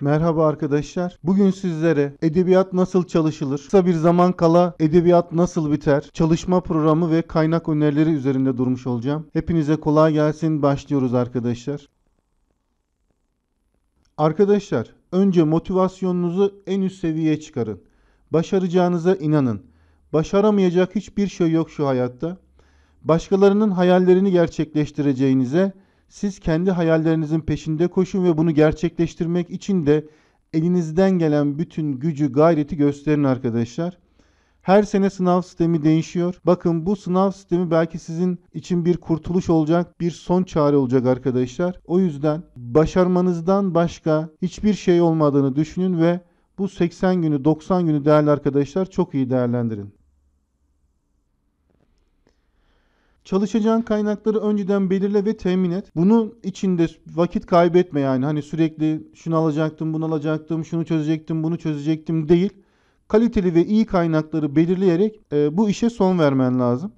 Merhaba arkadaşlar. Bugün sizlere edebiyat nasıl çalışılır, kısa bir zaman kala edebiyat nasıl biter, çalışma programı ve kaynak önerileri üzerinde durmuş olacağım. Hepinize kolay gelsin. Başlıyoruz arkadaşlar. Arkadaşlar, önce motivasyonunuzu en üst seviyeye çıkarın. Başaracağınıza inanın. Başaramayacak hiçbir şey yok şu hayatta. Başkalarının hayallerini gerçekleştireceğinize, siz kendi hayallerinizin peşinde koşun ve bunu gerçekleştirmek için de elinizden gelen bütün gücü, gayreti gösterin arkadaşlar. Her sene sınav sistemi değişiyor. Bakın bu sınav sistemi belki sizin için bir kurtuluş olacak, bir son çare olacak arkadaşlar. O yüzden başarmanızdan başka hiçbir şey olmadığını düşünün ve bu 80 günü, 90 günü değerli arkadaşlar çok iyi değerlendirin. Çalışacağın kaynakları önceden belirle ve temin et. Bunu içinde vakit kaybetme yani. Hani sürekli şunu alacaktım, bunu alacaktım, şunu çözecektim, bunu çözecektim değil. Kaliteli ve iyi kaynakları belirleyerek e, bu işe son vermen lazım.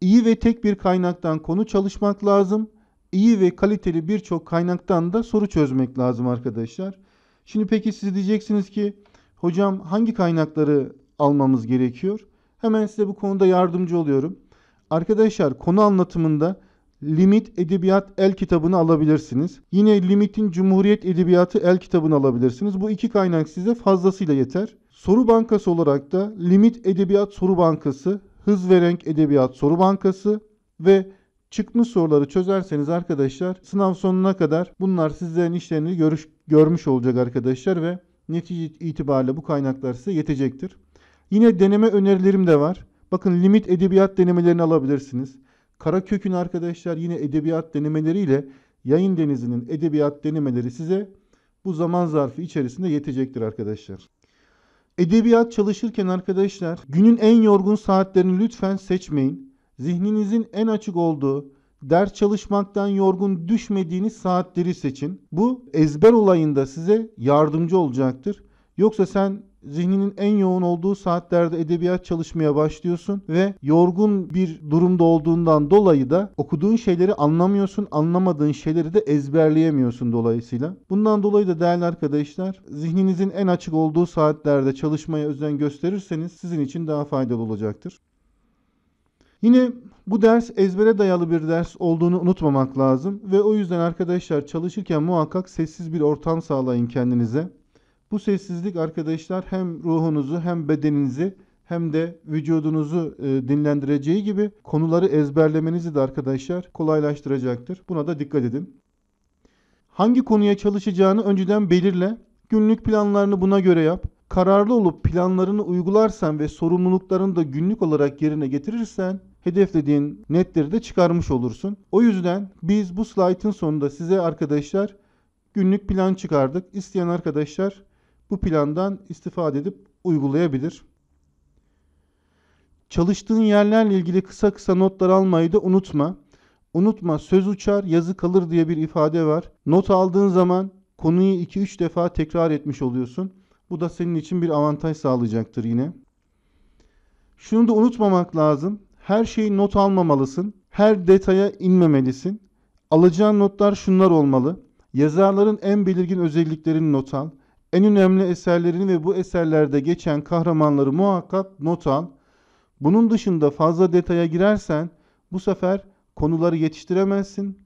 İyi ve tek bir kaynaktan konu çalışmak lazım. İyi ve kaliteli birçok kaynaktan da soru çözmek lazım arkadaşlar. Şimdi peki siz diyeceksiniz ki hocam hangi kaynakları almamız gerekiyor? Hemen size bu konuda yardımcı oluyorum. Arkadaşlar konu anlatımında Limit Edebiyat El kitabını alabilirsiniz. Yine Limit'in Cumhuriyet Edebiyatı El kitabını alabilirsiniz. Bu iki kaynak size fazlasıyla yeter. Soru bankası olarak da Limit Edebiyat Soru Bankası, Hız ve Renk Edebiyat Soru Bankası ve çıkmış soruları çözerseniz arkadaşlar sınav sonuna kadar bunlar sizlerin işlerini görüş, görmüş olacak arkadaşlar ve netice itibariyle bu kaynaklar size yetecektir. Yine deneme önerilerim de var. Bakın limit edebiyat denemelerini alabilirsiniz. Karakök'ün arkadaşlar yine edebiyat denemeleriyle Yayın Denizi'nin edebiyat denemeleri size bu zaman zarfı içerisinde yetecektir arkadaşlar. Edebiyat çalışırken arkadaşlar günün en yorgun saatlerini lütfen seçmeyin. Zihninizin en açık olduğu, ders çalışmaktan yorgun düşmediğiniz saatleri seçin. Bu ezber olayında size yardımcı olacaktır. Yoksa sen zihninin en yoğun olduğu saatlerde edebiyat çalışmaya başlıyorsun ve yorgun bir durumda olduğundan dolayı da okuduğun şeyleri anlamıyorsun, anlamadığın şeyleri de ezberleyemiyorsun dolayısıyla. Bundan dolayı da değerli arkadaşlar, zihninizin en açık olduğu saatlerde çalışmaya özen gösterirseniz sizin için daha faydalı olacaktır. Yine bu ders ezbere dayalı bir ders olduğunu unutmamak lazım ve o yüzden arkadaşlar çalışırken muhakkak sessiz bir ortam sağlayın kendinize. Bu sessizlik arkadaşlar hem ruhunuzu hem bedeninizi hem de vücudunuzu e, dinlendireceği gibi konuları ezberlemenizi de arkadaşlar kolaylaştıracaktır. Buna da dikkat edin. Hangi konuya çalışacağını önceden belirle. Günlük planlarını buna göre yap. Kararlı olup planlarını uygularsan ve sorumluluklarını da günlük olarak yerine getirirsen hedeflediğin netleri de çıkarmış olursun. O yüzden biz bu slaytın sonunda size arkadaşlar günlük plan çıkardık. İsteyen arkadaşlar bu plandan istifade edip uygulayabilir. Çalıştığın yerlerle ilgili kısa kısa notlar almayı da unutma. Unutma söz uçar yazı kalır diye bir ifade var. Not aldığın zaman konuyu 2-3 defa tekrar etmiş oluyorsun. Bu da senin için bir avantaj sağlayacaktır yine. Şunu da unutmamak lazım. Her şeyi not almamalısın. Her detaya inmemelisin. Alacağın notlar şunlar olmalı. Yazarların en belirgin özelliklerini not al en önemli eserlerini ve bu eserlerde geçen kahramanları muhakkak not al. Bunun dışında fazla detaya girersen bu sefer konuları yetiştiremezsin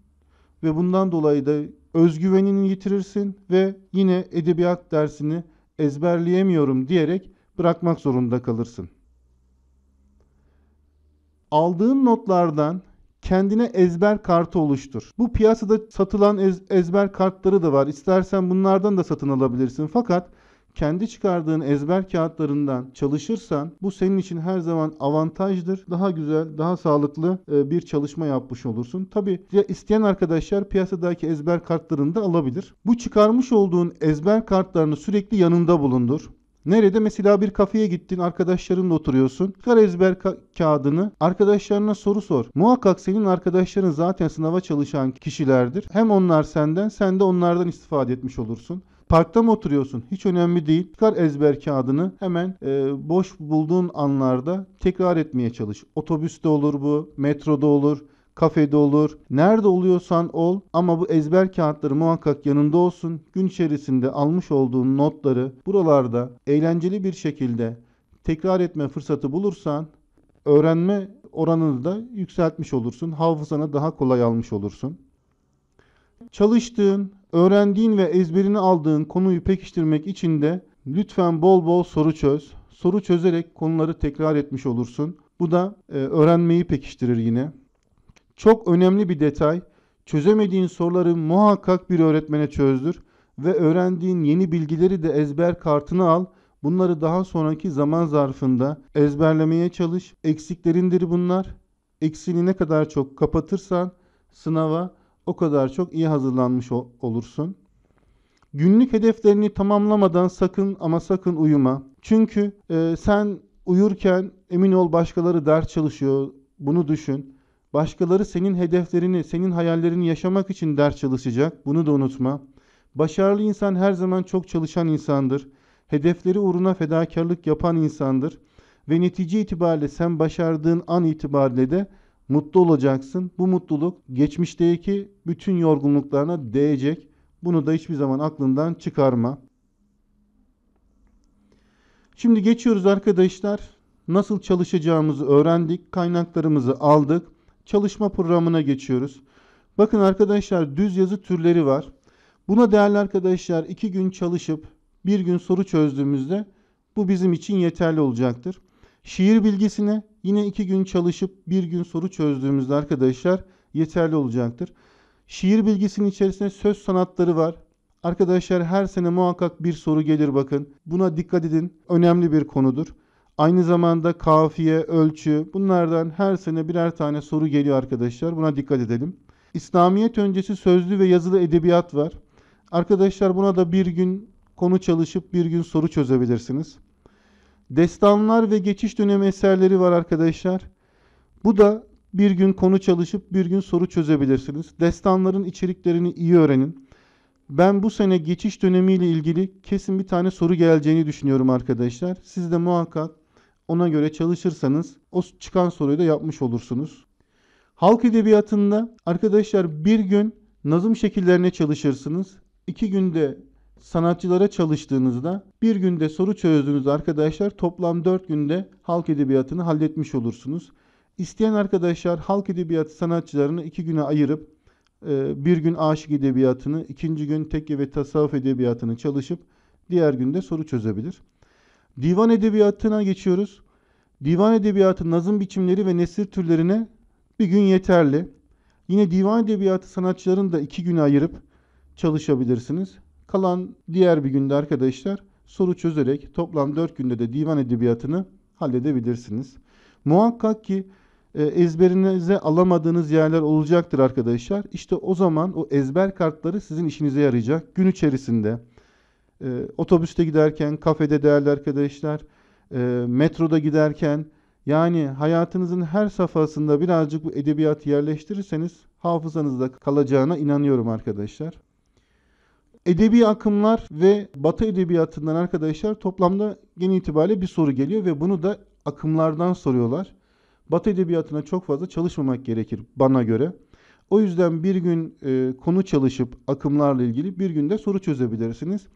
ve bundan dolayı da özgüvenini yitirirsin ve yine edebiyat dersini ezberleyemiyorum diyerek bırakmak zorunda kalırsın. Aldığın notlardan kendine ezber kartı oluştur. Bu piyasada satılan ez, ezber kartları da var. İstersen bunlardan da satın alabilirsin. Fakat kendi çıkardığın ezber kağıtlarından çalışırsan bu senin için her zaman avantajdır. Daha güzel, daha sağlıklı e, bir çalışma yapmış olursun. Tabi isteyen arkadaşlar piyasadaki ezber kartlarını da alabilir. Bu çıkarmış olduğun ezber kartlarını sürekli yanında bulundur. Nerede? Mesela bir kafeye gittin, arkadaşlarınla oturuyorsun. Çıkar ezber ka- kağıdını, arkadaşlarına soru sor. Muhakkak senin arkadaşların zaten sınava çalışan kişilerdir. Hem onlar senden, sen de onlardan istifade etmiş olursun. Parkta mı oturuyorsun? Hiç önemli değil. Çıkar ezber kağıdını hemen e, boş bulduğun anlarda tekrar etmeye çalış. Otobüste olur bu, metroda olur, kafede olur. Nerede oluyorsan ol ama bu ezber kağıtları muhakkak yanında olsun. Gün içerisinde almış olduğun notları buralarda eğlenceli bir şekilde tekrar etme fırsatı bulursan öğrenme oranını da yükseltmiş olursun. Hafızana daha kolay almış olursun. Çalıştığın, öğrendiğin ve ezberini aldığın konuyu pekiştirmek için de lütfen bol bol soru çöz. Soru çözerek konuları tekrar etmiş olursun. Bu da e, öğrenmeyi pekiştirir yine. Çok önemli bir detay, çözemediğin soruları muhakkak bir öğretmene çözdür ve öğrendiğin yeni bilgileri de ezber kartına al. Bunları daha sonraki zaman zarfında ezberlemeye çalış. Eksiklerindir bunlar. Eksini ne kadar çok kapatırsan sınava o kadar çok iyi hazırlanmış olursun. Günlük hedeflerini tamamlamadan sakın ama sakın uyuma. Çünkü e, sen uyurken emin ol başkaları ders çalışıyor. Bunu düşün. Başkaları senin hedeflerini, senin hayallerini yaşamak için ders çalışacak. Bunu da unutma. Başarılı insan her zaman çok çalışan insandır. Hedefleri uğruna fedakarlık yapan insandır. Ve netice itibariyle sen başardığın an itibariyle de mutlu olacaksın. Bu mutluluk geçmişteki bütün yorgunluklarına değecek. Bunu da hiçbir zaman aklından çıkarma. Şimdi geçiyoruz arkadaşlar. Nasıl çalışacağımızı öğrendik, kaynaklarımızı aldık çalışma programına geçiyoruz. Bakın arkadaşlar düz yazı türleri var. Buna değerli arkadaşlar iki gün çalışıp bir gün soru çözdüğümüzde bu bizim için yeterli olacaktır. Şiir bilgisine yine iki gün çalışıp bir gün soru çözdüğümüzde arkadaşlar yeterli olacaktır. Şiir bilgisinin içerisinde söz sanatları var. Arkadaşlar her sene muhakkak bir soru gelir bakın. Buna dikkat edin. Önemli bir konudur. Aynı zamanda kafiye, ölçü bunlardan her sene birer tane soru geliyor arkadaşlar. Buna dikkat edelim. İslamiyet öncesi sözlü ve yazılı edebiyat var. Arkadaşlar buna da bir gün konu çalışıp bir gün soru çözebilirsiniz. Destanlar ve geçiş dönemi eserleri var arkadaşlar. Bu da bir gün konu çalışıp bir gün soru çözebilirsiniz. Destanların içeriklerini iyi öğrenin. Ben bu sene geçiş dönemiyle ilgili kesin bir tane soru geleceğini düşünüyorum arkadaşlar. Siz de muhakkak ona göre çalışırsanız o çıkan soruyu da yapmış olursunuz. Halk edebiyatında arkadaşlar bir gün nazım şekillerine çalışırsınız. iki günde sanatçılara çalıştığınızda bir günde soru çözdüğünüz arkadaşlar toplam 4 günde halk edebiyatını halletmiş olursunuz. İsteyen arkadaşlar halk edebiyatı sanatçılarını iki güne ayırıp e, bir gün aşık edebiyatını, ikinci gün tekke ve tasavvuf edebiyatını çalışıp diğer günde soru çözebilir. Divan edebiyatına geçiyoruz. Divan edebiyatı nazım biçimleri ve nesir türlerine bir gün yeterli. Yine divan edebiyatı sanatçıların da iki güne ayırıp çalışabilirsiniz. Kalan diğer bir günde arkadaşlar soru çözerek toplam dört günde de divan edebiyatını halledebilirsiniz. Muhakkak ki e, ezberinize alamadığınız yerler olacaktır arkadaşlar. İşte o zaman o ezber kartları sizin işinize yarayacak. Gün içerisinde e, otobüste giderken, kafede değerli arkadaşlar, e, metroda giderken yani hayatınızın her safhasında birazcık bu edebiyat yerleştirirseniz hafızanızda kalacağına inanıyorum arkadaşlar. Edebi akımlar ve Batı edebiyatından arkadaşlar toplamda genel itibariyle bir soru geliyor ve bunu da akımlardan soruyorlar. Batı edebiyatına çok fazla çalışmamak gerekir bana göre. O yüzden bir gün e, konu çalışıp akımlarla ilgili bir günde soru çözebilirsiniz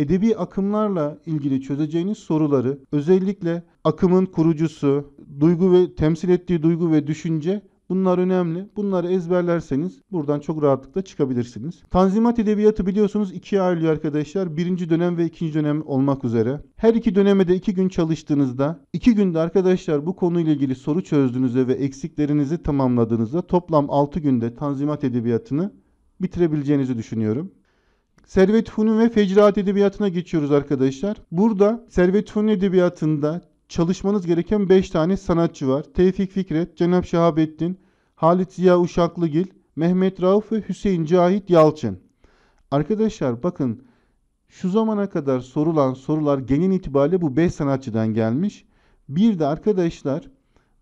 edebi akımlarla ilgili çözeceğiniz soruları özellikle akımın kurucusu, duygu ve temsil ettiği duygu ve düşünce Bunlar önemli. Bunları ezberlerseniz buradan çok rahatlıkla çıkabilirsiniz. Tanzimat edebiyatı biliyorsunuz ikiye ayrılıyor arkadaşlar. Birinci dönem ve ikinci dönem olmak üzere. Her iki döneme de iki gün çalıştığınızda, iki günde arkadaşlar bu konuyla ilgili soru çözdüğünüzde ve eksiklerinizi tamamladığınızda toplam altı günde Tanzimat edebiyatını bitirebileceğinizi düşünüyorum. Servet Fünun ve Fecraat Edebiyatı'na geçiyoruz arkadaşlar. Burada Servet Fünun Edebiyatı'nda çalışmanız gereken 5 tane sanatçı var. Tevfik Fikret, Cenap Şahabettin, Halit Ziya Uşaklıgil, Mehmet Rauf ve Hüseyin Cahit Yalçın. Arkadaşlar bakın şu zamana kadar sorulan sorular genel itibariyle bu 5 sanatçıdan gelmiş. Bir de arkadaşlar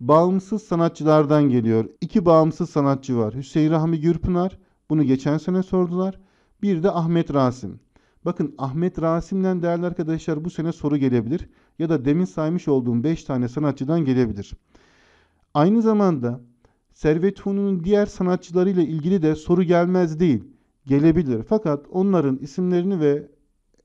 bağımsız sanatçılardan geliyor. İki bağımsız sanatçı var. Hüseyin Rahmi Gürpınar bunu geçen sene sordular. Bir de Ahmet Rasim. Bakın Ahmet Rasim'den değerli arkadaşlar bu sene soru gelebilir. Ya da demin saymış olduğum 5 tane sanatçıdan gelebilir. Aynı zamanda Servet Hun'un diğer sanatçılarıyla ilgili de soru gelmez değil. Gelebilir. Fakat onların isimlerini ve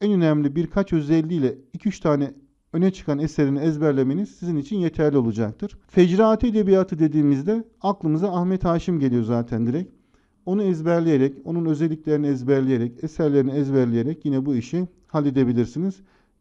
en önemli birkaç özelliğiyle 2-3 tane öne çıkan eserini ezberlemeniz sizin için yeterli olacaktır. Fecraati edebiyatı dediğimizde aklımıza Ahmet Haşim geliyor zaten direkt. Onu ezberleyerek, onun özelliklerini ezberleyerek, eserlerini ezberleyerek yine bu işi halledebilirsiniz.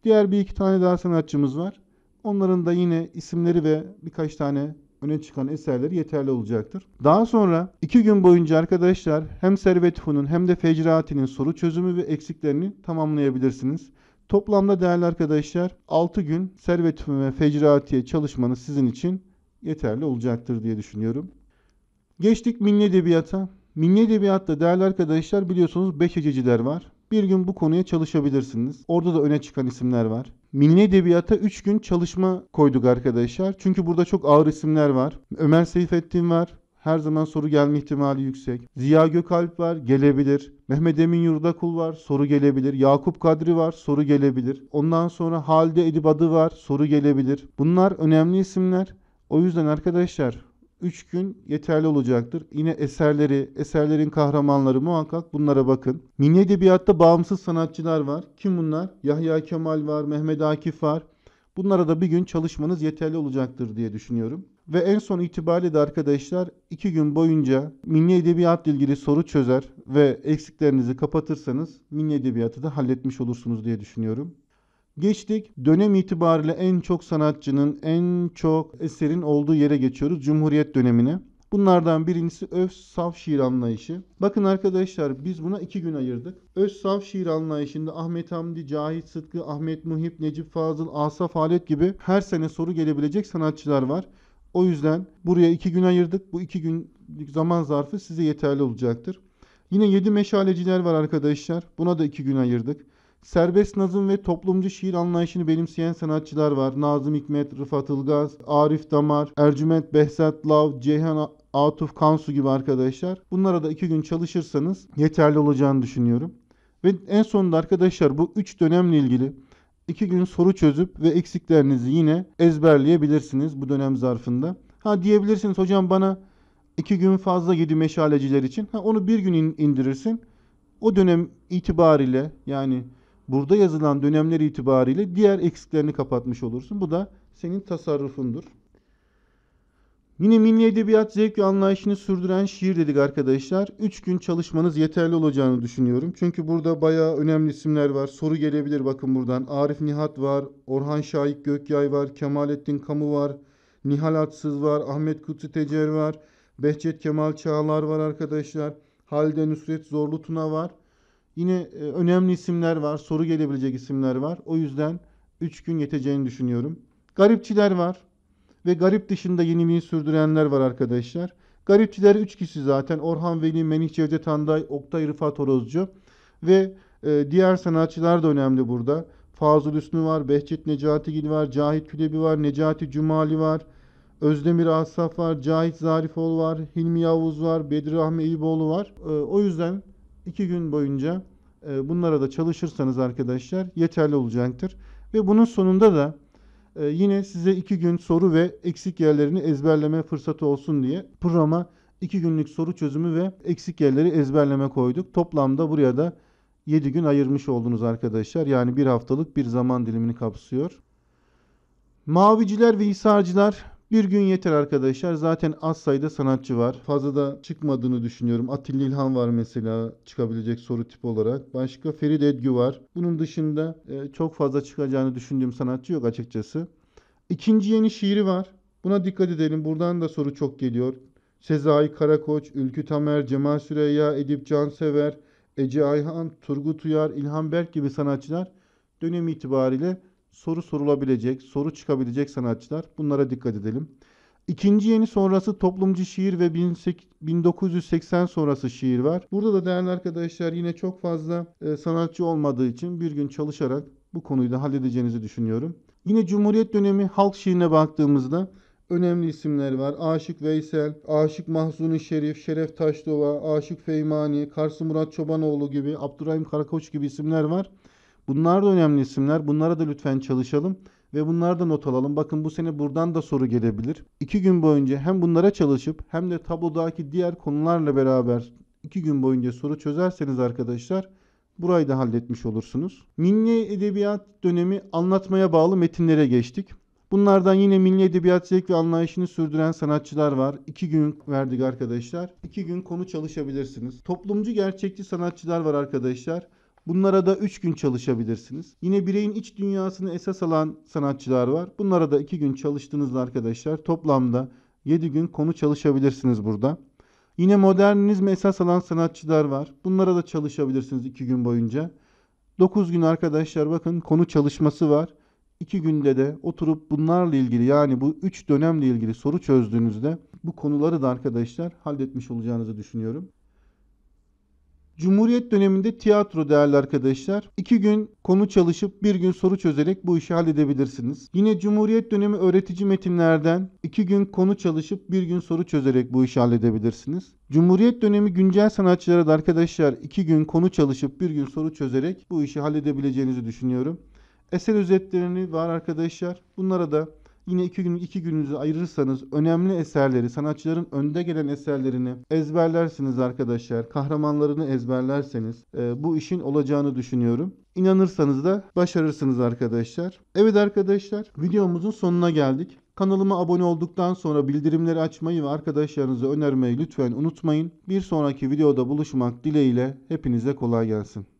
Diğer bir iki tane daha sanatçımız var. Onların da yine isimleri ve birkaç tane öne çıkan eserleri yeterli olacaktır. Daha sonra iki gün boyunca arkadaşlar hem Servet Fun'un hem de Fecraati'nin soru çözümü ve eksiklerini tamamlayabilirsiniz. Toplamda değerli arkadaşlar 6 gün Servet Fu ve Fecraati'ye çalışmanız sizin için yeterli olacaktır diye düşünüyorum. Geçtik milli edebiyata. Milli edebiyatta değerli arkadaşlar biliyorsunuz 5 hececiler var. Bir gün bu konuya çalışabilirsiniz. Orada da öne çıkan isimler var. Milli Edebiyat'a 3 gün çalışma koyduk arkadaşlar. Çünkü burada çok ağır isimler var. Ömer Seyfettin var. Her zaman soru gelme ihtimali yüksek. Ziya Gökalp var, gelebilir. Mehmet Emin Yurdakul var, soru gelebilir. Yakup Kadri var, soru gelebilir. Ondan sonra Halide Edip Adı var, soru gelebilir. Bunlar önemli isimler. O yüzden arkadaşlar 3 gün yeterli olacaktır. Yine eserleri, eserlerin kahramanları muhakkak bunlara bakın. Milli edebiyatta bağımsız sanatçılar var. Kim bunlar? Yahya Kemal var, Mehmet Akif var. Bunlara da bir gün çalışmanız yeterli olacaktır diye düşünüyorum. Ve en son itibariyle de arkadaşlar iki gün boyunca milli edebiyatla ilgili soru çözer ve eksiklerinizi kapatırsanız milli edebiyatı da halletmiş olursunuz diye düşünüyorum. Geçtik dönem itibariyle en çok sanatçının en çok eserin olduğu yere geçiyoruz Cumhuriyet dönemine. Bunlardan birincisi öz saf şiir anlayışı. Bakın arkadaşlar biz buna iki gün ayırdık. Öz saf şiir anlayışında Ahmet Hamdi, Cahit Sıtkı, Ahmet Muhip, Necip Fazıl, Asaf Alet gibi her sene soru gelebilecek sanatçılar var. O yüzden buraya iki gün ayırdık. Bu iki gün zaman zarfı size yeterli olacaktır. Yine yedi meşaleciler var arkadaşlar. Buna da iki gün ayırdık. Serbest nazım ve toplumcu şiir anlayışını benimseyen sanatçılar var. Nazım Hikmet, Rıfat Ilgaz, Arif Damar, Ercüment Behzat Lav, Ceyhan Atuf Kansu gibi arkadaşlar. Bunlara da iki gün çalışırsanız yeterli olacağını düşünüyorum. Ve en sonunda arkadaşlar bu üç dönemle ilgili iki gün soru çözüp ve eksiklerinizi yine ezberleyebilirsiniz bu dönem zarfında. Ha diyebilirsiniz hocam bana iki gün fazla gidiyor meşaleciler için. Ha onu bir gün indirirsin. O dönem itibariyle yani burada yazılan dönemler itibariyle diğer eksiklerini kapatmış olursun. Bu da senin tasarrufundur. Yine milli edebiyat zevk ve anlayışını sürdüren şiir dedik arkadaşlar. 3 gün çalışmanız yeterli olacağını düşünüyorum. Çünkü burada bayağı önemli isimler var. Soru gelebilir bakın buradan. Arif Nihat var, Orhan Şahik Gökyay var, Kemalettin Kamu var, Nihal Atsız var, Ahmet Kutsi Tecer var, Behçet Kemal Çağlar var arkadaşlar. Halide Nusret Zorlu Tuna var. Yine e, önemli isimler var, soru gelebilecek isimler var. O yüzden 3 gün yeteceğini düşünüyorum. Garipçiler var ve garip dışında yeniliği sürdürenler var arkadaşlar. Garipçiler 3 kişi zaten. Orhan Veli, Melih Cevdet Anday, Oktay Rıfat Orozcu ve e, diğer sanatçılar da önemli burada. Fazıl Üslü var, Behçet Necatigil var, Cahit Külebi var, Necati Cumali var, Özdemir Asaf var, Cahit Zarifoğlu var, Hilmi Yavuz var, Bedri Rahmi Eyüboğlu var. E, o yüzden iki gün boyunca e, bunlara da çalışırsanız arkadaşlar yeterli olacaktır. Ve bunun sonunda da e, yine size iki gün soru ve eksik yerlerini ezberleme fırsatı olsun diye programa iki günlük soru çözümü ve eksik yerleri ezberleme koyduk. Toplamda buraya da 7 gün ayırmış oldunuz arkadaşlar. Yani bir haftalık bir zaman dilimini kapsıyor. Maviciler ve hisarcılar bir gün yeter arkadaşlar. Zaten az sayıda sanatçı var. Fazla da çıkmadığını düşünüyorum. Atilla İlhan var mesela çıkabilecek soru tipi olarak. Başka Ferit Edgü var. Bunun dışında e, çok fazla çıkacağını düşündüğüm sanatçı yok açıkçası. İkinci yeni şiiri var. Buna dikkat edelim. Buradan da soru çok geliyor. Sezai Karakoç, Ülkü Tamer, Cemal Süreyya, Edip Cansever, Ece Ayhan, Turgut Uyar, İlhan Berk gibi sanatçılar dönem itibariyle soru sorulabilecek, soru çıkabilecek sanatçılar. Bunlara dikkat edelim. İkinci yeni sonrası toplumcu şiir ve 1980 sonrası şiir var. Burada da değerli arkadaşlar yine çok fazla e, sanatçı olmadığı için bir gün çalışarak bu konuyu da halledeceğinizi düşünüyorum. Yine Cumhuriyet dönemi halk şiirine baktığımızda önemli isimler var. Aşık Veysel, Aşık Mahzuni Şerif, Şeref Taşdova, Aşık Feymani, Karsı Murat Çobanoğlu gibi, Abdurrahim Karakoç gibi isimler var. Bunlar da önemli isimler. Bunlara da lütfen çalışalım ve bunları da not alalım. Bakın bu sene buradan da soru gelebilir. İki gün boyunca hem bunlara çalışıp hem de tablodaki diğer konularla beraber iki gün boyunca soru çözerseniz arkadaşlar burayı da halletmiş olursunuz. Milli Edebiyat dönemi anlatmaya bağlı metinlere geçtik. Bunlardan yine milli edebiyat zevk ve anlayışını sürdüren sanatçılar var. İki gün verdik arkadaşlar. İki gün konu çalışabilirsiniz. Toplumcu gerçekçi sanatçılar var arkadaşlar. Bunlara da 3 gün çalışabilirsiniz. Yine bireyin iç dünyasını esas alan sanatçılar var. Bunlara da 2 gün çalıştığınızda arkadaşlar toplamda 7 gün konu çalışabilirsiniz burada. Yine modernizm esas alan sanatçılar var. Bunlara da çalışabilirsiniz 2 gün boyunca. 9 gün arkadaşlar bakın konu çalışması var. 2 günde de oturup bunlarla ilgili yani bu 3 dönemle ilgili soru çözdüğünüzde bu konuları da arkadaşlar halletmiş olacağınızı düşünüyorum. Cumhuriyet döneminde tiyatro değerli arkadaşlar. iki gün konu çalışıp bir gün soru çözerek bu işi halledebilirsiniz. Yine Cumhuriyet dönemi öğretici metinlerden iki gün konu çalışıp bir gün soru çözerek bu işi halledebilirsiniz. Cumhuriyet dönemi güncel sanatçılara da arkadaşlar iki gün konu çalışıp bir gün soru çözerek bu işi halledebileceğinizi düşünüyorum. Eser özetlerini var arkadaşlar. Bunlara da Yine iki gün iki gününüzü ayırırsanız önemli eserleri, sanatçıların önde gelen eserlerini ezberlersiniz arkadaşlar. Kahramanlarını ezberlerseniz e, bu işin olacağını düşünüyorum. İnanırsanız da başarırsınız arkadaşlar. Evet arkadaşlar videomuzun sonuna geldik. Kanalıma abone olduktan sonra bildirimleri açmayı ve arkadaşlarınıza önermeyi lütfen unutmayın. Bir sonraki videoda buluşmak dileğiyle hepinize kolay gelsin.